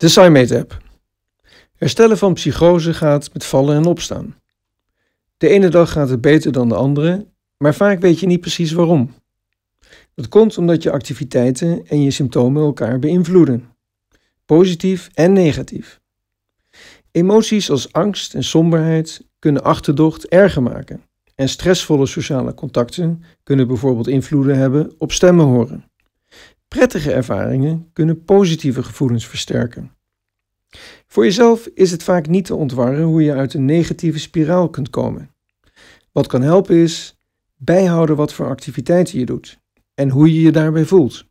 De SciMate-app. Herstellen van psychose gaat met vallen en opstaan. De ene dag gaat het beter dan de andere, maar vaak weet je niet precies waarom. Dat komt omdat je activiteiten en je symptomen elkaar beïnvloeden. Positief en negatief. Emoties als angst en somberheid kunnen achterdocht erger maken. En stressvolle sociale contacten kunnen bijvoorbeeld invloeden hebben op stemmen horen. Prettige ervaringen kunnen positieve gevoelens versterken. Voor jezelf is het vaak niet te ontwarren hoe je uit een negatieve spiraal kunt komen. Wat kan helpen is bijhouden wat voor activiteiten je doet en hoe je je daarbij voelt.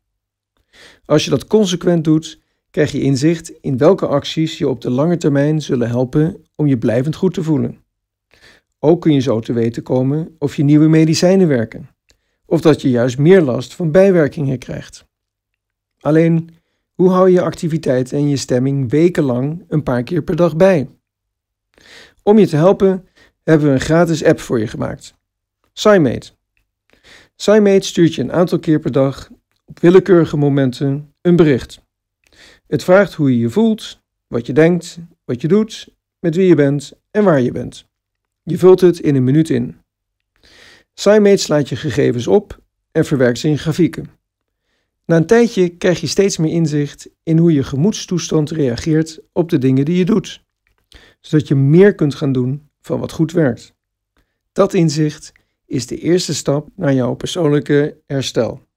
Als je dat consequent doet, krijg je inzicht in welke acties je op de lange termijn zullen helpen om je blijvend goed te voelen. Ook kun je zo te weten komen of je nieuwe medicijnen werken, of dat je juist meer last van bijwerkingen krijgt. Alleen, hoe hou je je activiteit en je stemming wekenlang een paar keer per dag bij? Om je te helpen hebben we een gratis app voor je gemaakt. SciMate. SciMate stuurt je een aantal keer per dag op willekeurige momenten een bericht. Het vraagt hoe je je voelt, wat je denkt, wat je doet, met wie je bent en waar je bent. Je vult het in een minuut in. SciMate slaat je gegevens op en verwerkt ze in grafieken. Na een tijdje krijg je steeds meer inzicht in hoe je gemoedstoestand reageert op de dingen die je doet, zodat je meer kunt gaan doen van wat goed werkt. Dat inzicht is de eerste stap naar jouw persoonlijke herstel.